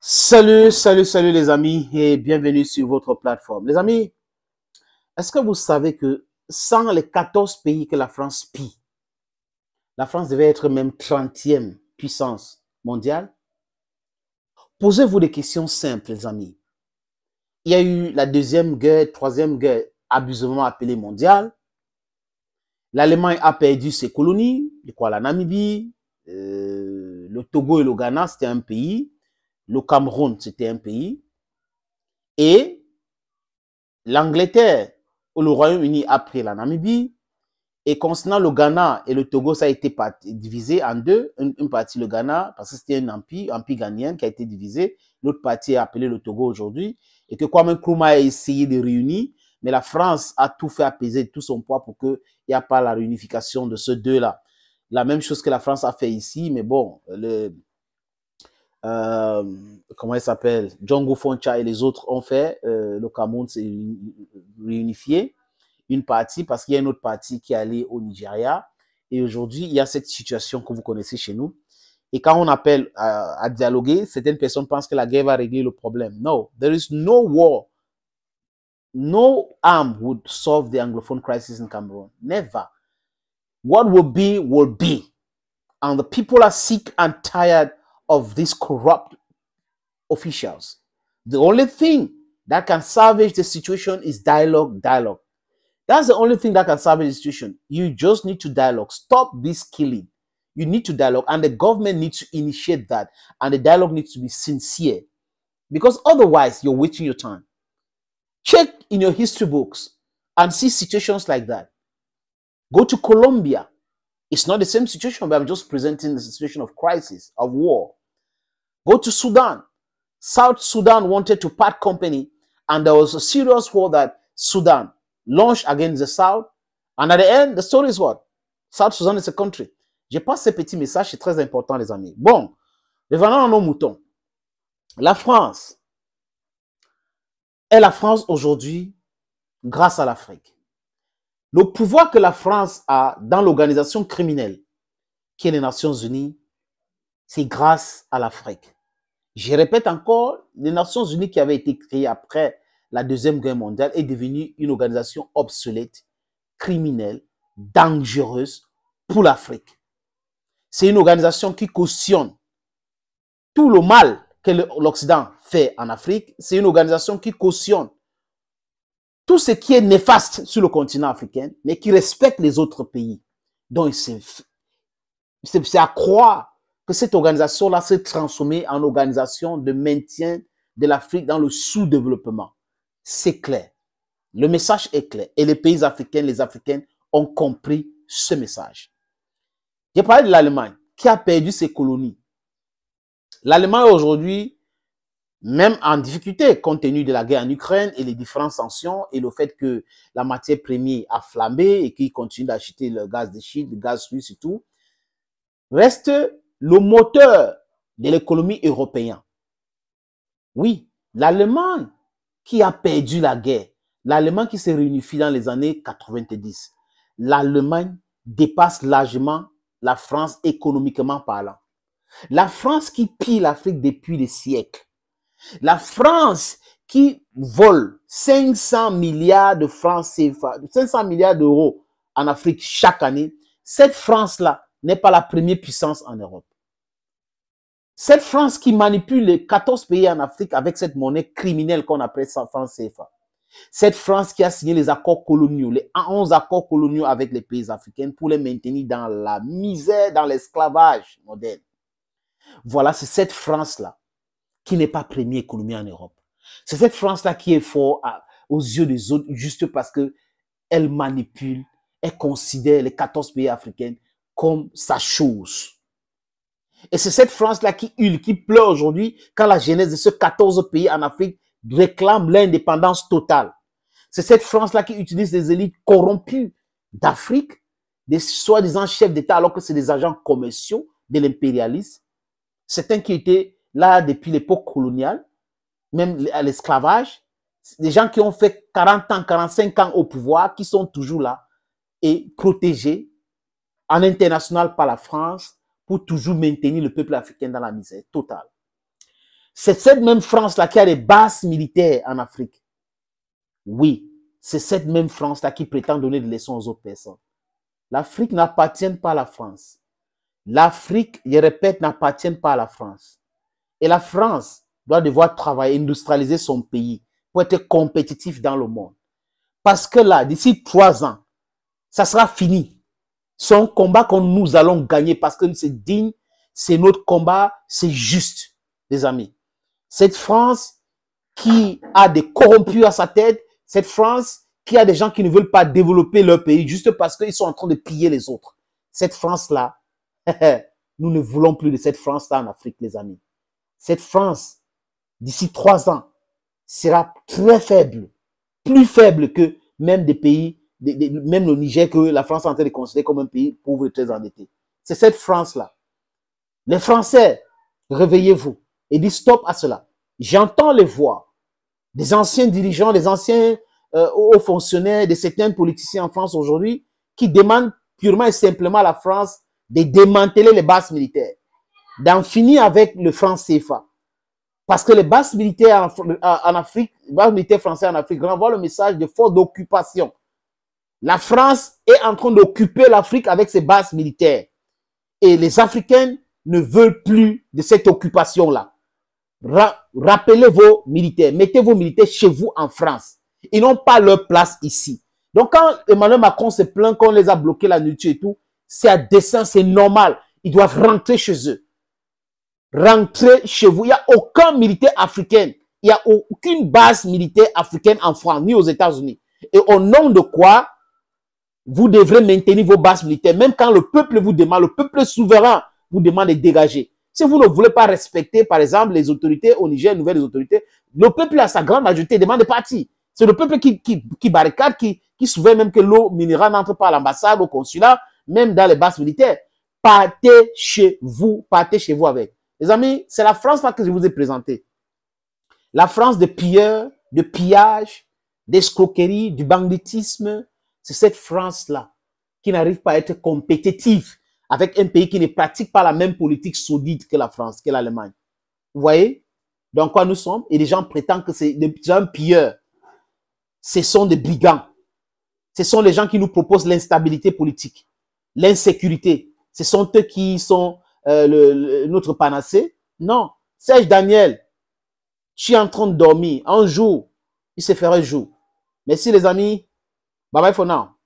Salut, salut, salut les amis et bienvenue sur votre plateforme. Les amis, est-ce que vous savez que sans les 14 pays que la France pille, la France devait être même 30e puissance mondiale Posez-vous des questions simples, les amis. Il y a eu la deuxième guerre, troisième guerre, abusivement appelée mondiale. L'Allemagne a perdu ses colonies, je la Namibie, euh, le Togo et le Ghana, c'était un pays le Cameroun, c'était un pays, et l'Angleterre ou le Royaume-Uni après pris la Namibie, et concernant le Ghana et le Togo, ça a été divisé en deux. Une, partie le Ghana, parce que c'était un empire, empire ghanien qui a été divisé. L'autre partie est appelée le Togo aujourd'hui. Et que Kwame Nkrumah a essayé de réunir, mais la France a tout fait apaiser, tout son poids pour qu'il n'y ait pas la réunification de ces deux-là. La même chose que la France a fait ici, mais bon, le, euh, comment il s'appelle, Django Foncha et les autres ont fait, euh, le Cameroun s'est réunifié, une partie, parce qu'il y a une autre partie qui est allée au Nigeria. Et aujourd'hui, il y a cette situation que vous connaissez chez nous. Et quand on appelle à, dialoguer, certaines personnes pensent que la guerre va régler le problème. Non, there is no war. No arm would solve the Anglophone crisis in Cameroon. Never. What will be, will be. And the people are sick and tired of these corrupt officials. The only thing that can salvage the situation is dialogue, dialogue. That's the only thing that can salvage the situation. You just need to dialogue. Stop this killing. You need to dialogue, and the government needs to initiate that. And the dialogue needs to be sincere because otherwise, you're wasting your time. Check in your history books and see situations like that. Go to Colombia. It's not the same situation, but I'm just presenting the situation of crisis, of war. Go to Sudan. South Sudan wanted to part company, and there was a serious war that Sudan launched against the South. And at the end, the story is what? South Sudan is a country. Je passe ce petit message, c'est très important, les amis. Bon, revenons à nos moutons. La France est la France aujourd'hui grâce à l'Afrique. Le pouvoir que la France a dans l'organisation criminelle qui est les Nations Unies, c'est grâce à l'Afrique. Je répète encore, les Nations Unies qui avaient été créées après la Deuxième Guerre mondiale est devenue une organisation obsolète, criminelle, dangereuse pour l'Afrique. C'est une organisation qui cautionne tout le mal que l'Occident fait en Afrique. C'est une organisation qui cautionne tout ce qui est néfaste sur le continent africain, mais qui respecte les autres pays. Donc, c'est à croire que cette organisation-là s'est transformée en organisation de maintien de l'Afrique dans le sous-développement. C'est clair. Le message est clair. Et les pays africains, les Africaines ont compris ce message. J'ai parlé de l'Allemagne qui a perdu ses colonies. L'Allemagne aujourd'hui, même en difficulté, compte tenu de la guerre en Ukraine et les différentes sanctions et le fait que la matière première a flammé et qu'ils continuent d'acheter le gaz de Chine, le gaz russe et tout, reste le moteur de l'économie européenne. Oui, l'Allemagne qui a perdu la guerre, l'Allemagne qui s'est réunifiée dans les années 90, l'Allemagne dépasse largement la France économiquement parlant. La France qui pille l'Afrique depuis des siècles. La France qui vole 500 milliards de francs 500 milliards d'euros en Afrique chaque année. Cette France-là, n'est pas la première puissance en Europe. Cette France qui manipule les 14 pays en Afrique avec cette monnaie criminelle qu'on appelle France CFA. Cette France qui a signé les accords coloniaux, les 11 accords coloniaux avec les pays africains pour les maintenir dans la misère, dans l'esclavage moderne. Voilà, c'est cette France-là qui n'est pas première économie en Europe. C'est cette France-là qui est forte aux yeux des autres juste parce que elle manipule, elle considère les 14 pays africains comme sa chose. Et c'est cette France-là qui hule, qui pleure aujourd'hui quand la jeunesse de ce 14 pays en Afrique réclame l'indépendance totale. C'est cette France-là qui utilise des élites corrompues d'Afrique, des soi-disant chefs d'État, alors que c'est des agents commerciaux de l'impérialisme. Certains qui était là depuis l'époque coloniale, même à l'esclavage. Des gens qui ont fait 40 ans, 45 ans au pouvoir, qui sont toujours là et protégés en international par la France pour toujours maintenir le peuple africain dans la misère totale. C'est cette même France-là qui a des bases militaires en Afrique. Oui, c'est cette même France-là qui prétend donner des leçons aux autres personnes. L'Afrique n'appartient pas à la France. L'Afrique, je répète, n'appartient pas à la France. Et la France doit devoir travailler, industrialiser son pays pour être compétitif dans le monde. Parce que là, d'ici trois ans, ça sera fini. C'est un combat que nous allons gagner parce que c'est digne, c'est notre combat, c'est juste, les amis. Cette France qui a des corrompus à sa tête, cette France qui a des gens qui ne veulent pas développer leur pays juste parce qu'ils sont en train de piller les autres. Cette France-là, nous ne voulons plus de cette France-là en Afrique, les amis. Cette France, d'ici trois ans, sera très faible, plus faible que même des pays même le Niger que la France est en train de considérer comme un pays pauvre et très endetté. C'est cette France-là. Les Français, réveillez-vous et dites stop à cela. J'entends les voix des anciens dirigeants, des anciens euh, hauts fonctionnaires, de certains politiciens en France aujourd'hui qui demandent purement et simplement à la France de démanteler les bases militaires, d'en finir avec le franc CFA. Parce que les bases militaires en, Afrique, les bases militaires françaises en Afrique renvoient le message de force d'occupation. La France est en train d'occuper l'Afrique avec ses bases militaires. Et les Africains ne veulent plus de cette occupation-là. rappelez vos militaires, mettez vos militaires chez vous en France. Ils n'ont pas leur place ici. Donc quand Emmanuel Macron se plaint qu'on les a bloqués la nuit et tout, c'est à dessein, c'est normal. Ils doivent rentrer chez eux. Rentrer chez vous. Il n'y a aucun militaire africain. Il n'y a aucune base militaire africaine en France, ni aux États-Unis. Et au nom de quoi vous devrez maintenir vos bases militaires, même quand le peuple vous demande, le peuple souverain vous demande de dégager. Si vous ne voulez pas respecter, par exemple, les autorités au Niger, les nouvelles autorités, le peuple, à sa grande majorité, demande de partir. C'est le peuple qui, qui, barricade, qui, qui souvient même que l'eau minérale n'entre pas à l'ambassade, au consulat, même dans les bases militaires. Partez chez vous, partez chez vous avec. Les amis, c'est la France que je vous ai présentée. La France de pilleurs, de pillages, d'escroquerie, du banditisme, c'est cette France-là qui n'arrive pas à être compétitive avec un pays qui ne pratique pas la même politique solide que la France, que l'Allemagne. Vous voyez dans quoi nous sommes Et les gens prétendent que c'est des gens pilleurs. Ce sont des brigands. Ce sont les gens qui nous proposent l'instabilité politique, l'insécurité. Ce sont eux qui sont euh, notre panacée. Non. Serge Daniel, tu es en train de dormir. Un jour, il se fera un jour. Merci les amis. Bye bye for now.